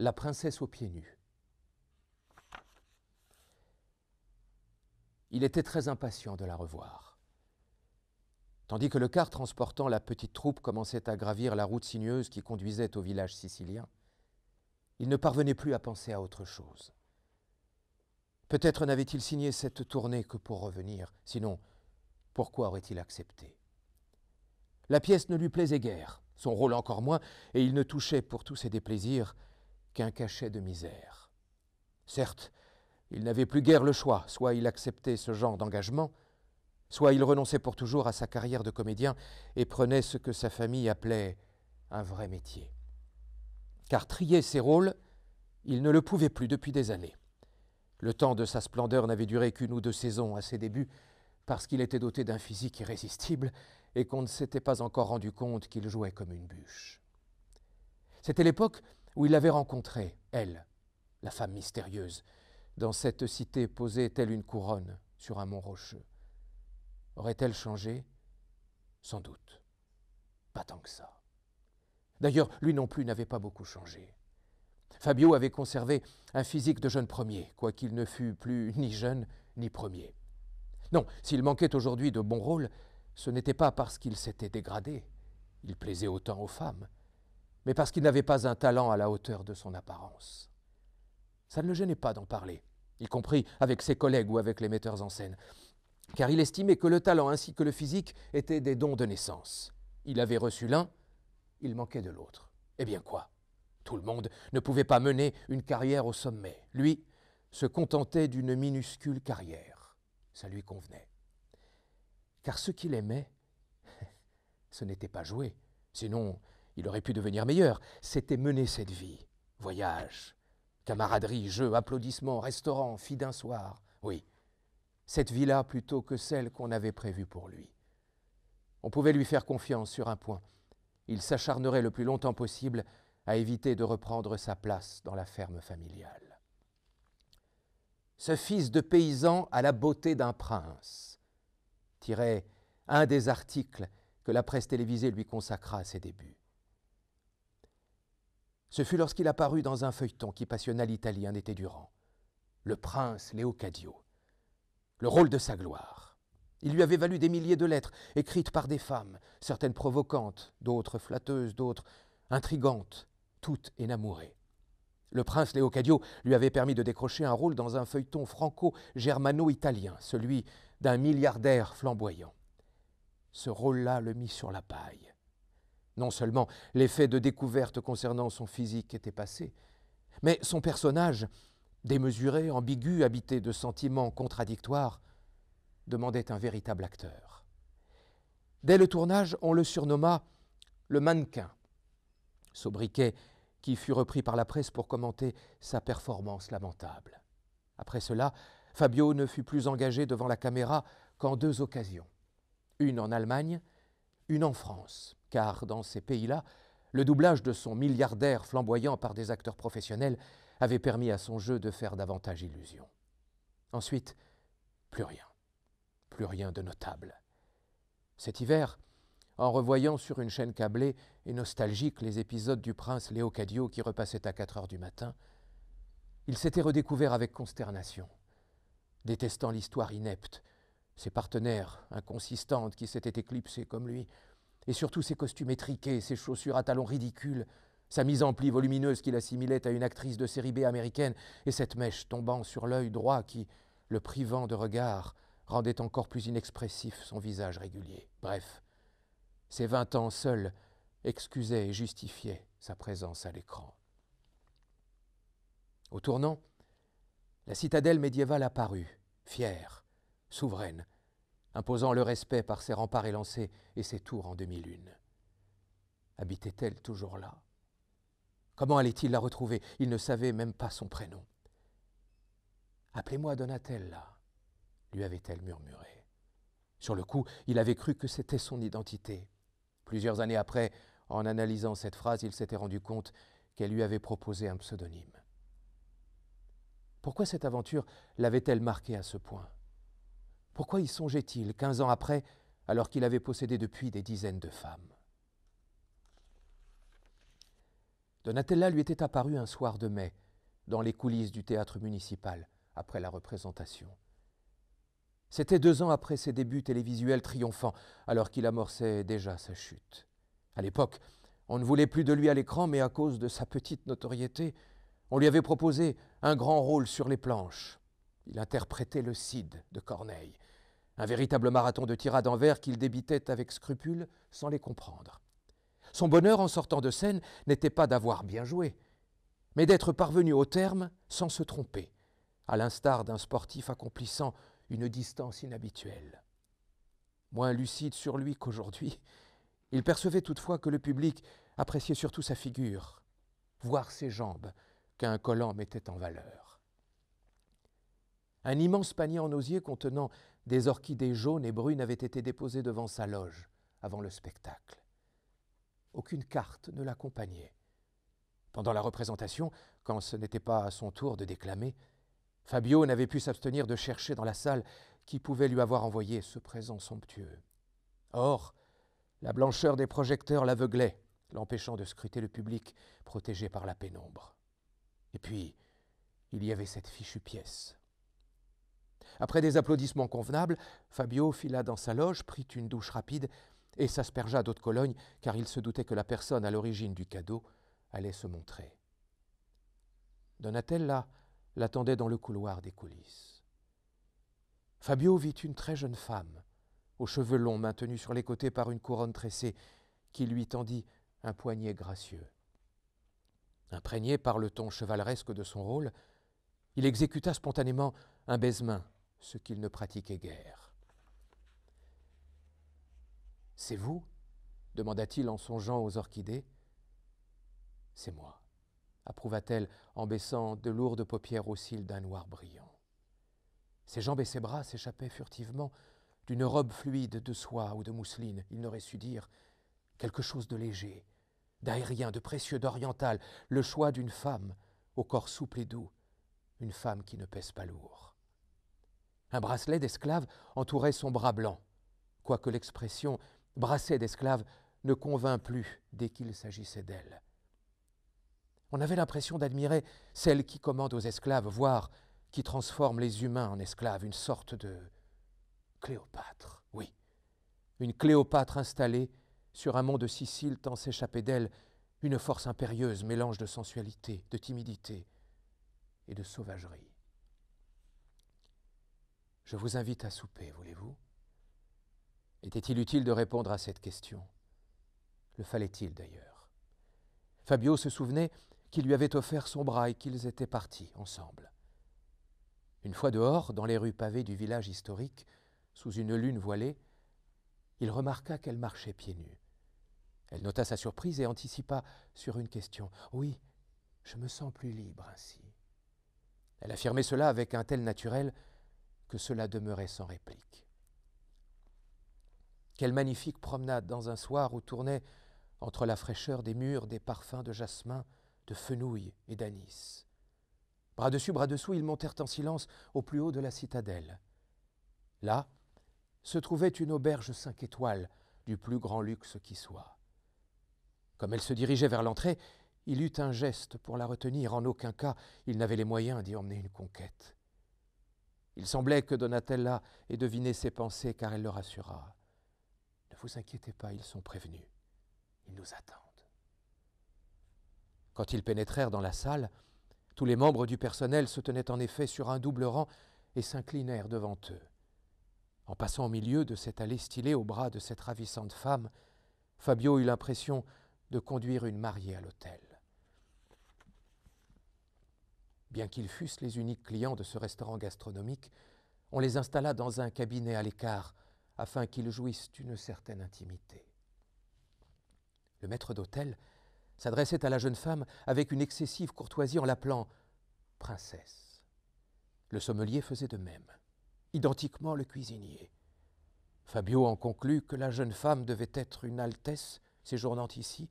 La princesse aux pieds nus. Il était très impatient de la revoir. Tandis que le car transportant la petite troupe commençait à gravir la route sinueuse qui conduisait au village sicilien, il ne parvenait plus à penser à autre chose. Peut-être n'avait-il signé cette tournée que pour revenir, sinon pourquoi aurait-il accepté La pièce ne lui plaisait guère, son rôle encore moins, et il ne touchait pour tous ses déplaisirs qu'un cachet de misère. Certes, il n'avait plus guère le choix, soit il acceptait ce genre d'engagement, soit il renonçait pour toujours à sa carrière de comédien et prenait ce que sa famille appelait un vrai métier. Car trier ses rôles, il ne le pouvait plus depuis des années. Le temps de sa splendeur n'avait duré qu'une ou deux saisons à ses débuts, parce qu'il était doté d'un physique irrésistible et qu'on ne s'était pas encore rendu compte qu'il jouait comme une bûche. C'était l'époque où il avait rencontré, elle, la femme mystérieuse, dans cette cité posée telle une couronne sur un mont rocheux. Aurait-elle changé Sans doute. Pas tant que ça. D'ailleurs, lui non plus n'avait pas beaucoup changé. Fabio avait conservé un physique de jeune premier, quoiqu'il ne fût plus ni jeune ni premier. Non, s'il manquait aujourd'hui de bons rôles, ce n'était pas parce qu'il s'était dégradé, il plaisait autant aux femmes, mais parce qu'il n'avait pas un talent à la hauteur de son apparence. Ça ne le gênait pas d'en parler, y compris avec ses collègues ou avec les metteurs en scène, car il estimait que le talent ainsi que le physique étaient des dons de naissance. Il avait reçu l'un, il manquait de l'autre. Eh bien quoi Tout le monde ne pouvait pas mener une carrière au sommet. Lui se contentait d'une minuscule carrière. Ça lui convenait. Car ce qu'il aimait, ce n'était pas jouer, sinon il aurait pu devenir meilleur. C'était mener cette vie. Voyage, camaraderie, jeux, applaudissements, restaurant, fille d'un soir. Oui, cette vie-là plutôt que celle qu'on avait prévue pour lui. On pouvait lui faire confiance sur un point. Il s'acharnerait le plus longtemps possible à éviter de reprendre sa place dans la ferme familiale. Ce fils de paysan à la beauté d'un prince, tirait un des articles que la presse télévisée lui consacra à ses débuts. Ce fut lorsqu'il apparut dans un feuilleton qui passionna l'Italie un été durant. Le prince Léocadio. Le rôle de sa gloire. Il lui avait valu des milliers de lettres, écrites par des femmes, certaines provocantes, d'autres flatteuses, d'autres intrigantes, toutes énamourées. Le prince Léocadio lui avait permis de décrocher un rôle dans un feuilleton franco-germano-italien, celui d'un milliardaire flamboyant. Ce rôle-là le mit sur la paille. Non seulement l'effet de découverte concernant son physique était passé, mais son personnage, démesuré, ambigu, habité de sentiments contradictoires, demandait un véritable acteur. Dès le tournage, on le surnomma le mannequin. Sobriquet qui fut repris par la presse pour commenter sa performance lamentable. Après cela, Fabio ne fut plus engagé devant la caméra qu'en deux occasions. Une en Allemagne, une en France, car dans ces pays-là, le doublage de son milliardaire flamboyant par des acteurs professionnels avait permis à son jeu de faire davantage illusion. Ensuite, plus rien, plus rien de notable. Cet hiver, en revoyant sur une chaîne câblée et nostalgique les épisodes du prince Léo Cadio qui repassait à 4 heures du matin, il s'était redécouvert avec consternation, détestant l'histoire inepte ses partenaires inconsistantes qui s'étaient éclipsées comme lui, et surtout ses costumes étriqués, ses chaussures à talons ridicules, sa mise en pli volumineuse qu'il assimilait à une actrice de série B américaine, et cette mèche tombant sur l'œil droit qui, le privant de regard, rendait encore plus inexpressif son visage régulier. Bref, ses vingt ans seuls excusaient et justifiaient sa présence à l'écran. Au tournant, la citadelle médiévale apparut, fière, souveraine, imposant le respect par ses remparts élancés et ses tours en demi-lune. Habitait-elle toujours là Comment allait-il la retrouver Il ne savait même pas son prénom. Appelez-moi Donatella, lui avait-elle murmuré. Sur le coup, il avait cru que c'était son identité. Plusieurs années après, en analysant cette phrase, il s'était rendu compte qu'elle lui avait proposé un pseudonyme. Pourquoi cette aventure l'avait-elle marqué à ce point pourquoi y songeait-il, quinze ans après, alors qu'il avait possédé depuis des dizaines de femmes Donatella lui était apparue un soir de mai, dans les coulisses du théâtre municipal, après la représentation. C'était deux ans après ses débuts télévisuels triomphants, alors qu'il amorçait déjà sa chute. À l'époque, on ne voulait plus de lui à l'écran, mais à cause de sa petite notoriété, on lui avait proposé un grand rôle sur les planches. Il interprétait le Cid de Corneille, un véritable marathon de tirades en vers qu'il débitait avec scrupule sans les comprendre. Son bonheur en sortant de scène n'était pas d'avoir bien joué, mais d'être parvenu au terme sans se tromper, à l'instar d'un sportif accomplissant une distance inhabituelle. Moins lucide sur lui qu'aujourd'hui, il percevait toutefois que le public appréciait surtout sa figure, voire ses jambes, qu'un collant mettait en valeur. Un immense panier en osier contenant des orchidées jaunes et brunes avait été déposé devant sa loge avant le spectacle. Aucune carte ne l'accompagnait. Pendant la représentation, quand ce n'était pas à son tour de déclamer, Fabio n'avait pu s'abstenir de chercher dans la salle qui pouvait lui avoir envoyé ce présent somptueux. Or, la blancheur des projecteurs l'aveuglait, l'empêchant de scruter le public protégé par la pénombre. Et puis, il y avait cette fichue pièce après des applaudissements convenables, Fabio fila dans sa loge, prit une douche rapide et s'aspergea d'eau de Cologne, car il se doutait que la personne à l'origine du cadeau allait se montrer. Donatella l'attendait dans le couloir des coulisses. Fabio vit une très jeune femme, aux cheveux longs maintenus sur les côtés par une couronne tressée, qui lui tendit un poignet gracieux. Imprégné par le ton chevaleresque de son rôle, il exécuta spontanément un baisement, ce qu'il ne pratiquait guère. C'est vous demanda-t-il en songeant aux orchidées. C'est moi, approuva-t-elle en baissant de lourdes paupières aux cils d'un noir brillant. Ses jambes et ses bras s'échappaient furtivement d'une robe fluide de soie ou de mousseline, il n'aurait su dire, quelque chose de léger, d'aérien, de précieux, d'oriental, le choix d'une femme au corps souple et doux, une femme qui ne pèse pas lourd. Un bracelet d'esclave entourait son bras blanc, quoique l'expression bracelet d'esclave ne convint plus dès qu'il s'agissait d'elle. On avait l'impression d'admirer celle qui commande aux esclaves, voire qui transforme les humains en esclaves, une sorte de Cléopâtre, oui, une Cléopâtre installée sur un mont de Sicile tant s'échappait d'elle une force impérieuse, mélange de sensualité, de timidité et de sauvagerie. Je vous invite à souper, voulez-vous Était-il utile de répondre à cette question Le fallait-il d'ailleurs Fabio se souvenait qu'il lui avait offert son bras et qu'ils étaient partis ensemble. Une fois dehors, dans les rues pavées du village historique, sous une lune voilée, il remarqua qu'elle marchait pieds nus. Elle nota sa surprise et anticipa sur une question. Oui, je me sens plus libre ainsi. Elle affirmait cela avec un tel naturel que cela demeurait sans réplique. Quelle magnifique promenade dans un soir où tournaient, entre la fraîcheur des murs, des parfums de jasmin, de fenouil et d'anis. Bras dessus, bras dessous, ils montèrent en silence au plus haut de la citadelle. Là se trouvait une auberge cinq étoiles du plus grand luxe qui soit. Comme elle se dirigeait vers l'entrée, il eut un geste pour la retenir. En aucun cas, il n'avait les moyens d'y emmener une conquête. Il semblait que Donatella ait deviné ses pensées car elle le rassura. Ne vous inquiétez pas, ils sont prévenus. Ils nous attendent. Quand ils pénétrèrent dans la salle, tous les membres du personnel se tenaient en effet sur un double rang et s'inclinèrent devant eux. En passant au milieu de cette allée stylée au bras de cette ravissante femme, Fabio eut l'impression de conduire une mariée à l'hôtel. Bien qu'ils fussent les uniques clients de ce restaurant gastronomique, on les installa dans un cabinet à l'écart afin qu'ils jouissent d'une certaine intimité. Le maître d'hôtel s'adressait à la jeune femme avec une excessive courtoisie en l'appelant princesse. Le sommelier faisait de même, identiquement le cuisinier. Fabio en conclut que la jeune femme devait être une altesse séjournant ici,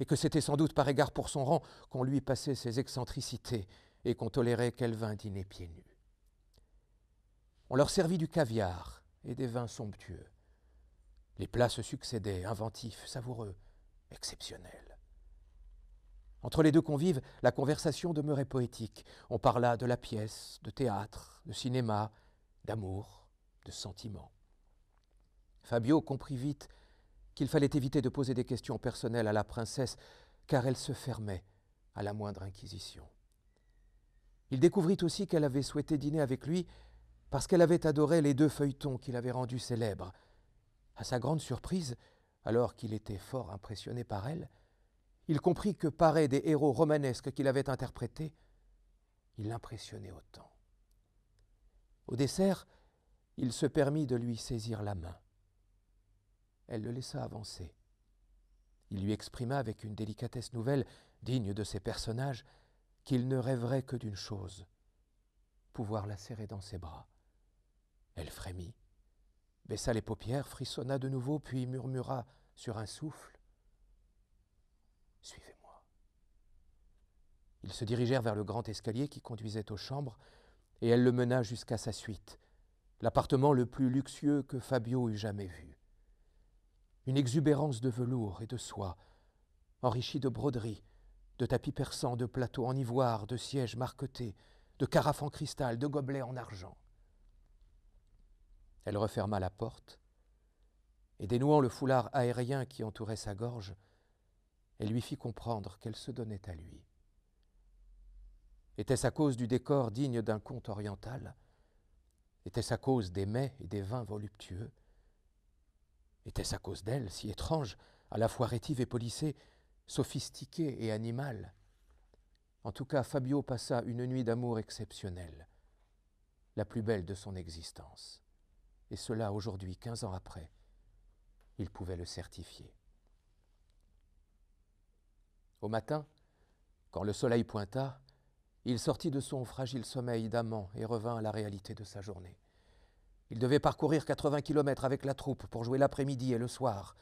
et que c'était sans doute par égard pour son rang qu'on lui passait ses excentricités et qu'on tolérait qu'elle vînt dîner pieds nus. On leur servit du caviar et des vins somptueux. Les plats se succédaient, inventifs, savoureux, exceptionnels. Entre les deux convives, la conversation demeurait poétique. On parla de la pièce, de théâtre, de cinéma, d'amour, de sentiments. Fabio comprit vite qu'il fallait éviter de poser des questions personnelles à la princesse, car elle se fermait à la moindre inquisition. Il découvrit aussi qu'elle avait souhaité dîner avec lui parce qu'elle avait adoré les deux feuilletons qu'il avait rendus célèbres. À sa grande surprise, alors qu'il était fort impressionné par elle, il comprit que pareil des héros romanesques qu'il avait interprétés, il l'impressionnait autant. Au dessert, il se permit de lui saisir la main. Elle le laissa avancer. Il lui exprima avec une délicatesse nouvelle, digne de ses personnages, qu'il ne rêverait que d'une chose, pouvoir la serrer dans ses bras. Elle frémit, baissa les paupières, frissonna de nouveau, puis murmura sur un souffle Suivez-moi. Ils se dirigèrent vers le grand escalier qui conduisait aux chambres, et elle le mena jusqu'à sa suite, l'appartement le plus luxueux que Fabio eût jamais vu. Une exubérance de velours et de soie, enrichie de broderies, de tapis persans, de plateaux en ivoire, de sièges marquetés, de carafes en cristal, de gobelets en argent. Elle referma la porte, et dénouant le foulard aérien qui entourait sa gorge, elle lui fit comprendre qu'elle se donnait à lui. Était-ce à cause du décor digne d'un conte oriental Était-ce à cause des mets et des vins voluptueux Était-ce à cause d'elle, si étrange, à la fois rétive et polissée, sophistiqué et animal. En tout cas, Fabio passa une nuit d'amour exceptionnelle, la plus belle de son existence. Et cela aujourd'hui, quinze ans après, il pouvait le certifier. Au matin, quand le soleil pointa, il sortit de son fragile sommeil d'amant et revint à la réalité de sa journée. Il devait parcourir 80 kilomètres avec la troupe pour jouer l'après-midi et le soir.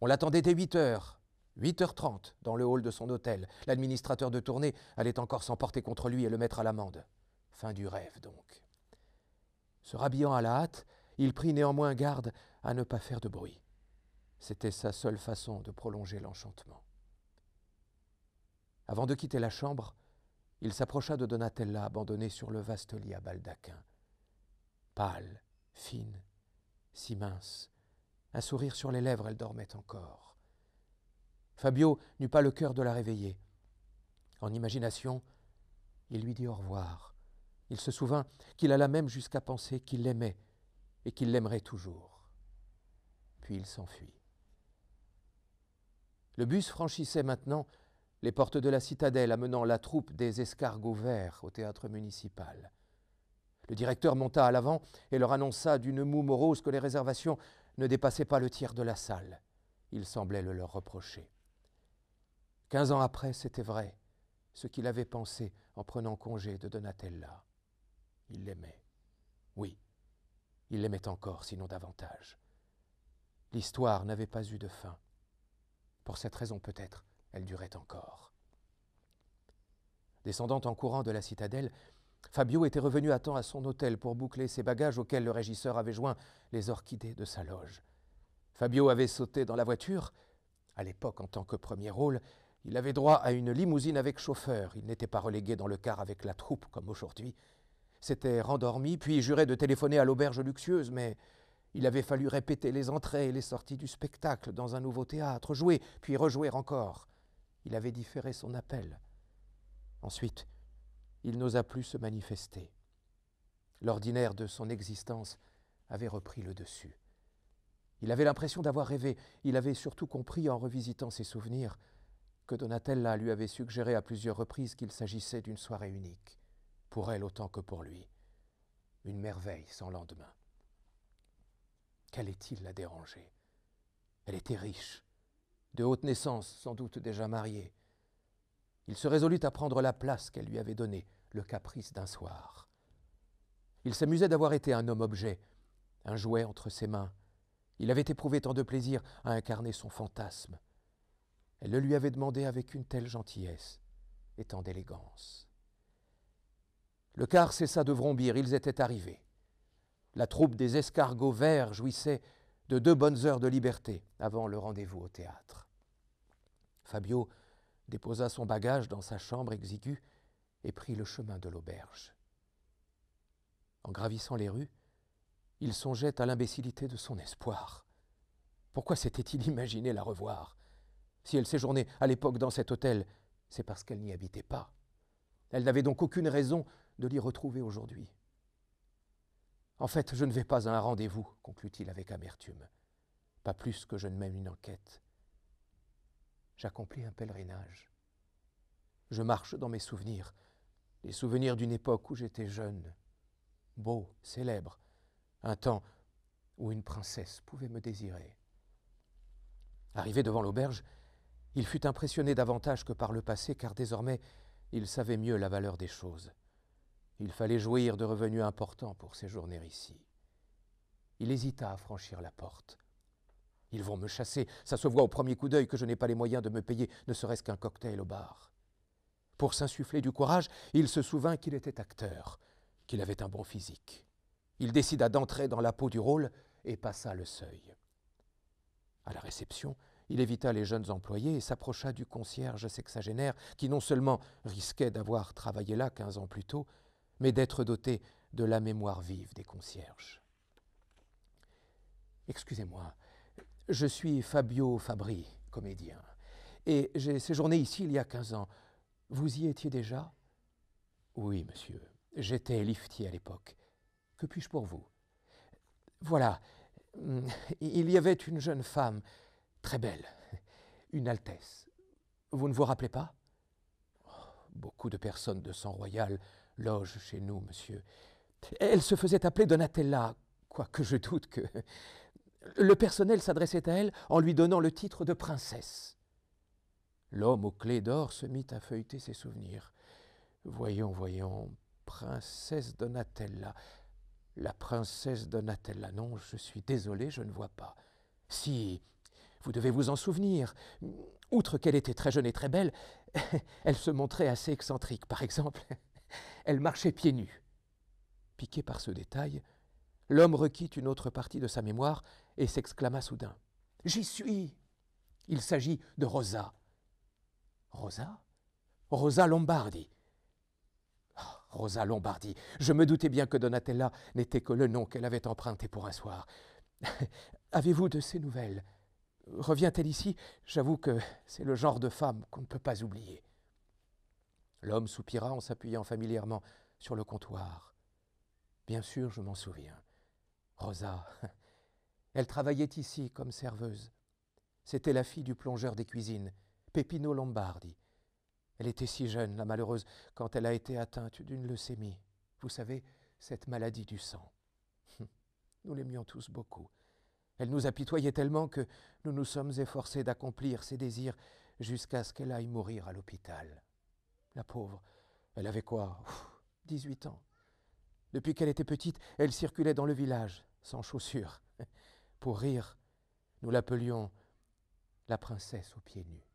On l'attendait dès 8 heures 8h30 dans le hall de son hôtel. L'administrateur de tournée allait encore s'emporter contre lui et le mettre à l'amende. Fin du rêve donc. Se rhabillant à la hâte, il prit néanmoins garde à ne pas faire de bruit. C'était sa seule façon de prolonger l'enchantement. Avant de quitter la chambre, il s'approcha de Donatella abandonnée sur le vaste lit à baldaquin. Pâle, fine, si mince, un sourire sur les lèvres, elle dormait encore. Fabio n'eut pas le cœur de la réveiller. En imagination, il lui dit au revoir. Il se souvint qu'il alla même jusqu'à penser qu'il l'aimait et qu'il l'aimerait toujours. Puis il s'enfuit. Le bus franchissait maintenant les portes de la citadelle, amenant la troupe des escargots verts au théâtre municipal. Le directeur monta à l'avant et leur annonça d'une moue morose que les réservations ne dépassaient pas le tiers de la salle. Il semblait le leur reprocher. Quinze ans après, c'était vrai, ce qu'il avait pensé en prenant congé de Donatella. Il l'aimait. Oui, il l'aimait encore, sinon davantage. L'histoire n'avait pas eu de fin. Pour cette raison peut-être, elle durait encore. Descendant en courant de la citadelle, Fabio était revenu à temps à son hôtel pour boucler ses bagages auxquels le régisseur avait joint les orchidées de sa loge. Fabio avait sauté dans la voiture, à l'époque en tant que premier rôle, il avait droit à une limousine avec chauffeur. Il n'était pas relégué dans le car avec la troupe comme aujourd'hui. S'était rendormi, puis jurait de téléphoner à l'auberge luxueuse, mais il avait fallu répéter les entrées et les sorties du spectacle dans un nouveau théâtre, jouer, puis rejouer encore. Il avait différé son appel. Ensuite, il n'osa plus se manifester. L'ordinaire de son existence avait repris le dessus. Il avait l'impression d'avoir rêvé, il avait surtout compris en revisitant ses souvenirs que Donatella lui avait suggéré à plusieurs reprises qu'il s'agissait d'une soirée unique, pour elle autant que pour lui, une merveille sans lendemain. Qu'allait-il la déranger Elle était riche, de haute naissance, sans doute déjà mariée. Il se résolut à prendre la place qu'elle lui avait donnée, le caprice d'un soir. Il s'amusait d'avoir été un homme objet, un jouet entre ses mains. Il avait éprouvé tant de plaisir à incarner son fantasme. Elle le lui avait demandé avec une telle gentillesse et tant d'élégance. Le quart cessa de vrombir, ils étaient arrivés. La troupe des escargots verts jouissait de deux bonnes heures de liberté avant le rendez-vous au théâtre. Fabio déposa son bagage dans sa chambre exiguë et prit le chemin de l'auberge. En gravissant les rues, il songeait à l'imbécilité de son espoir. Pourquoi s'était-il imaginé la revoir si elle séjournait à l'époque dans cet hôtel, c'est parce qu'elle n'y habitait pas. Elle n'avait donc aucune raison de l'y retrouver aujourd'hui. En fait, je ne vais pas à un rendez-vous, conclut-il avec amertume, pas plus que je ne mène une enquête. J'accomplis un pèlerinage. Je marche dans mes souvenirs, les souvenirs d'une époque où j'étais jeune, beau, célèbre, un temps où une princesse pouvait me désirer. Arrivé devant l'auberge, il fut impressionné davantage que par le passé, car désormais il savait mieux la valeur des choses. Il fallait jouir de revenus importants pour séjourner ici. Il hésita à franchir la porte. Ils vont me chasser, ça se voit au premier coup d'œil que je n'ai pas les moyens de me payer ne serait-ce qu'un cocktail au bar. Pour s'insuffler du courage, il se souvint qu'il était acteur, qu'il avait un bon physique. Il décida d'entrer dans la peau du rôle et passa le seuil. À la réception, il évita les jeunes employés et s'approcha du concierge sexagénaire qui non seulement risquait d'avoir travaillé là quinze ans plus tôt, mais d'être doté de la mémoire vive des concierges. Excusez-moi, je suis Fabio Fabri, comédien, et j'ai séjourné ici il y a quinze ans. Vous y étiez déjà Oui, monsieur. J'étais liftier à l'époque. Que puis-je pour vous Voilà. Hmm, il y avait une jeune femme Très belle, une altesse. Vous ne vous rappelez pas Beaucoup de personnes de sang royal logent chez nous, monsieur. Elle se faisait appeler Donatella, quoique je doute que. Le personnel s'adressait à elle en lui donnant le titre de princesse. L'homme aux clés d'or se mit à feuilleter ses souvenirs. Voyons, voyons, princesse Donatella. La princesse Donatella, non, je suis désolé, je ne vois pas. Si, vous devez vous en souvenir. Outre qu'elle était très jeune et très belle, elle se montrait assez excentrique. Par exemple, elle marchait pieds nus. Piqué par ce détail, l'homme requit une autre partie de sa mémoire et s'exclama soudain. J'y suis. Il s'agit de Rosa. Rosa Rosa Lombardi. Oh, Rosa Lombardi. Je me doutais bien que Donatella n'était que le nom qu'elle avait emprunté pour un soir. Avez-vous de ces nouvelles Revient-elle ici J'avoue que c'est le genre de femme qu'on ne peut pas oublier. L'homme soupira en s'appuyant familièrement sur le comptoir. Bien sûr, je m'en souviens. Rosa, elle travaillait ici comme serveuse. C'était la fille du plongeur des cuisines, Pepino Lombardi. Elle était si jeune, la malheureuse, quand elle a été atteinte d'une leucémie. Vous savez, cette maladie du sang. Nous l'aimions tous beaucoup. Elle nous apitoyait tellement que nous nous sommes efforcés d'accomplir ses désirs jusqu'à ce qu'elle aille mourir à l'hôpital. La pauvre, elle avait quoi dix 18 ans. Depuis qu'elle était petite, elle circulait dans le village, sans chaussures. Pour rire, nous l'appelions la princesse aux pieds nus.